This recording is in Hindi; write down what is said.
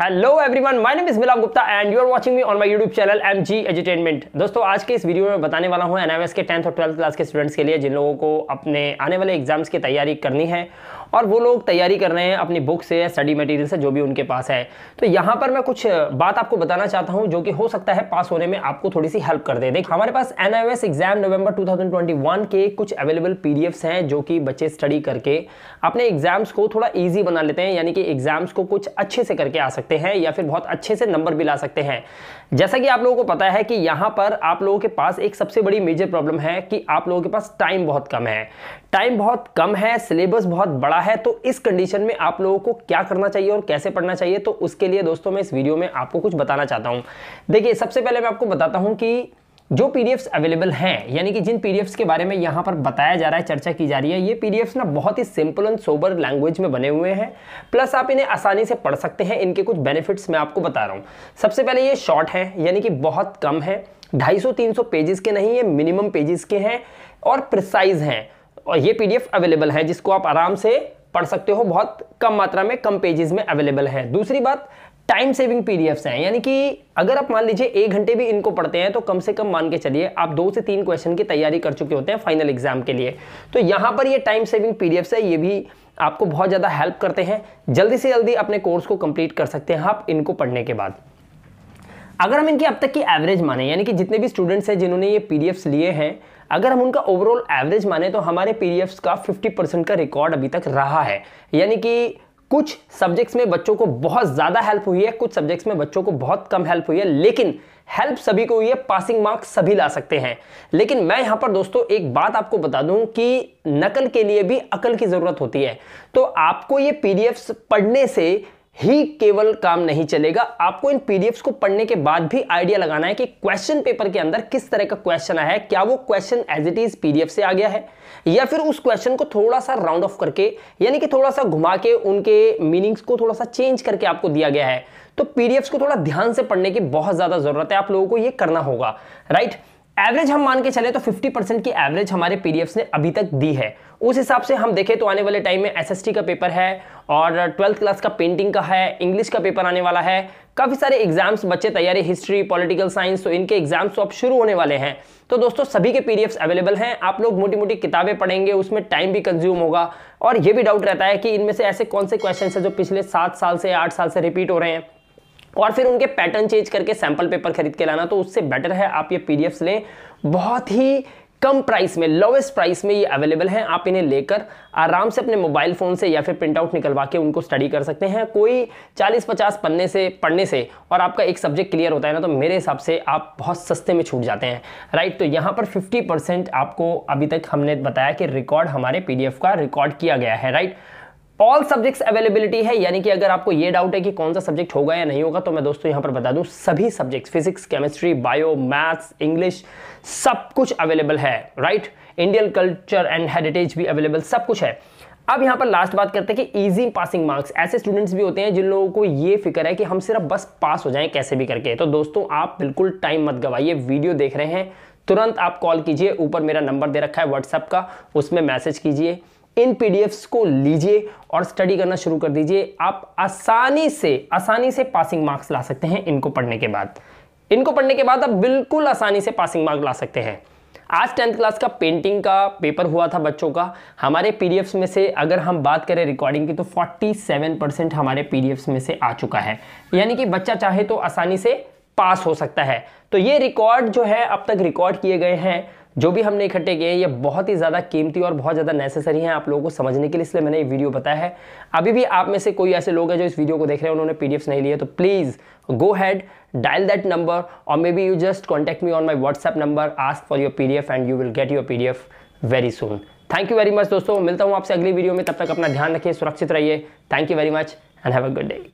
hello everyone my name is Milap Gupta and you are watching me on my YouTube channel M G entertainment दोस्तों आज के इस वीडियो में बताने वाला हूँ एनआईएस के टेंथ और ट्वेल्थ क्लास के स्टूडेंट्स के लिए जिन लोगों को अपने आने वाले एग्जाम्स की तैयारी करनी है और वो लोग तैयारी कर रहे हैं अपनी बुक से स्टडी मटेरियल से जो भी उनके पास है तो यहाँ पर मैं कुछ बात आपको बताना चाहता हूँ जो कि हो सकता है पास होने में आपको थोड़ी सी हेल्प कर दे देख हमारे पास एन एग्जाम नवंबर 2021 के कुछ अवेलेबल पी हैं जो कि बच्चे स्टडी करके अपने एग्जाम्स को थोड़ा ईजी बना लेते हैं यानी कि एग्जाम्स को कुछ अच्छे से करके आ सकते हैं या फिर बहुत अच्छे से नंबर भी ला सकते हैं जैसा कि आप लोगों को पता है कि यहाँ पर आप लोगों के पास एक सबसे बड़ी मेजर प्रॉब्लम है कि आप लोगों के पास टाइम बहुत कम है टाइम बहुत कम है सिलेबस बहुत बड़ा है तो इस कंडीशन में आप लोगों को क्या करना चाहिए और कैसे पढ़ना चाहिए तो उसके लिए दोस्तों मैं इस वीडियो में आपको कुछ बताना चाहता हूँ देखिए सबसे पहले मैं आपको बताता हूँ कि जो पीडीएफ्स अवेलेबल हैं यानी कि जिन पीडीएफ्स के बारे में यहाँ पर बताया जा रहा है चर्चा की जा रही है ये पीडीएफ्स ना बहुत ही सिंपल एंड सोबर लैंग्वेज में बने हुए हैं प्लस आप इन्हें आसानी से पढ़ सकते हैं इनके कुछ बेनिफिट्स मैं आपको बता रहा हूँ सबसे पहले ये शॉर्ट है यानी कि बहुत कम है ढाई सौ पेजेस के नहीं ये मिनिमम पेजेस के हैं और प्रिसाइज हैं और ये पीडीएफ अवेलेबल है जिसको आप आराम से पढ़ सकते हो बहुत कम मात्रा में कम पेजेस में अवेलेबल है दूसरी बात टाइम सेविंग पीडीएफ्स हैं यानी कि अगर आप मान लीजिए एक घंटे भी इनको पढ़ते हैं तो कम से कम मान के चलिए आप दो से तीन क्वेश्चन की तैयारी कर चुके होते हैं फाइनल एग्जाम के लिए तो यहाँ पर ये टाइम सेविंग पीडीएफ्स है ये भी आपको बहुत ज़्यादा हेल्प करते हैं जल्दी से जल्दी अपने कोर्स को कंप्लीट कर सकते हैं आप इनको पढ़ने के बाद अगर हम इनकी अब तक की एवरेज माने यानी कि जितने भी स्टूडेंट्स हैं जिन्होंने ये पी लिए हैं अगर हम उनका ओवरऑल एवरेज माने तो हमारे पी का 50 परसेंट का रिकॉर्ड अभी तक रहा है यानी कि कुछ सब्जेक्ट्स में बच्चों को बहुत ज़्यादा हेल्प हुई है कुछ सब्जेक्ट्स में बच्चों को बहुत कम हेल्प हुई है लेकिन हेल्प सभी को हुई है पासिंग मार्क्स सभी ला सकते हैं लेकिन मैं यहाँ पर दोस्तों एक बात आपको बता दूं कि नकल के लिए भी अकल की ज़रूरत होती है तो आपको ये पीडीएफ्स पढ़ने से ही केवल काम नहीं चलेगा आपको इन पीडीएफ्स को पढ़ने के बाद भी आइडिया लगाना है कि क्वेश्चन पेपर के अंदर किस तरह का क्वेश्चन आया है क्या वो question as it is PDF से आ गया है या फिर उस क्वेश्चन को थोड़ा सा राउंड ऑफ करके यानी कि थोड़ा सा घुमा के उनके मीनिंग्स को थोड़ा सा चेंज करके आपको दिया गया है तो पीडीएफ्स को थोड़ा ध्यान से पढ़ने की बहुत ज्यादा जरूरत है आप लोगों को ये करना होगा राइट एवरेज हम मान के चले तो 50 परसेंट की एवरेज हमारे पीडीएफ्स ने अभी तक दी है उस हिसाब से हम देखें तो आने वाले टाइम में एस का पेपर है और ट्वेल्थ क्लास का पेंटिंग का है इंग्लिश का पेपर आने वाला है काफ़ी सारे एग्जाम्स बच्चे तैयारी हिस्ट्री पॉलिटिकल साइंस तो इनके एग्जाम्स तो अब शुरू होने वाले हैं तो दोस्तों सभी के पीडीएफ्स अवेलेबल हैं आप लोग मोटी मोटी किताबें पढ़ेंगे उसमें टाइम भी कंज्यूम होगा और ये भी डाउट रहता है कि इनमें से ऐसे कौन से क्वेश्चन हैं जो पिछले सात साल से आठ साल से रिपीट हो रहे हैं और फिर उनके पैटर्न चेंज करके सैंपल पेपर खरीद के लाना तो उससे बेटर है आप ये पीडीएफ्स लें बहुत ही कम प्राइस में लोवेस्ट प्राइस में ये अवेलेबल हैं आप इन्हें लेकर आराम से अपने मोबाइल फ़ोन से या फिर प्रिंट आउट निकलवा के उनको स्टडी कर सकते हैं कोई 40-50 पन्ने से पढ़ने से और आपका एक सब्जेक्ट क्लियर होता है ना तो मेरे हिसाब से आप बहुत सस्ते में छूट जाते हैं राइट तो यहाँ पर 50 आपको अभी तक हमने बताया कि रिकॉर्ड हमारे पी का रिकॉर्ड किया गया है राइट ऑल सब्जेक्ट्स अवेलेबिलिटी है यानी कि अगर आपको ये डाउट है कि कौन सा सब्जेक्ट होगा या नहीं होगा तो मैं दोस्तों यहाँ पर बता दूँ सभी subjects physics chemistry bio maths English सब कुछ अवेलेबल है right Indian culture and heritage भी अवेलेबल सब कुछ है अब यहाँ पर लास्ट बात करते हैं कि इजी पासिंग मार्क्स ऐसे स्टूडेंट्स भी होते हैं जिन लोगों को ये फिक्र है कि हम सिर्फ बस पास हो जाएं कैसे भी करके तो दोस्तों आप बिल्कुल टाइम मत गवाइए वीडियो देख रहे हैं तुरंत आप कॉल कीजिए ऊपर मेरा नंबर दे रखा है व्हाट्सएप का उसमें मैसेज कीजिए इन पीडीएफ्स को लीजिए और स्टडी करना शुरू कर दीजिए आप आसानी से आसानी से पासिंग मार्क्स ला सकते हैं इनको पढ़ने के बाद इनको पढ़ने के बाद आप बिल्कुल आसानी से पासिंग मार्क्स ला सकते हैं आज टेंथ क्लास का पेंटिंग का पेपर हुआ था बच्चों का हमारे पीडीएफ्स में से अगर हम बात करें रिकॉर्डिंग की तो 47 परसेंट हमारे पीडीएफ्स में से आ चुका है यानी कि बच्चा चाहे तो आसानी से पास हो सकता है तो ये रिकॉर्ड जो है अब तक रिकॉर्ड किए गए हैं जो भी हमने इकट्ठे किए हैं ये बहुत ही ज़्यादा कीमती और बहुत ज़्यादा नेसेसरी हैं आप लोगों को समझने के लिए इसलिए मैंने ये वीडियो बताया है अभी भी आप में से कोई ऐसे लोग हैं जो इस वीडियो को देख रहे हैं उन्होंने पी नहीं लिए तो please go ahead dial that number और may be you just contact me on my WhatsApp number ask for your P and you will get your P very soon thank you very much दोस्तों मिलता हूँ आपसे अगली वीडियो में तब तक अपना ध्यान रखिए सुरक्षित रहिए thank you very much and have a good day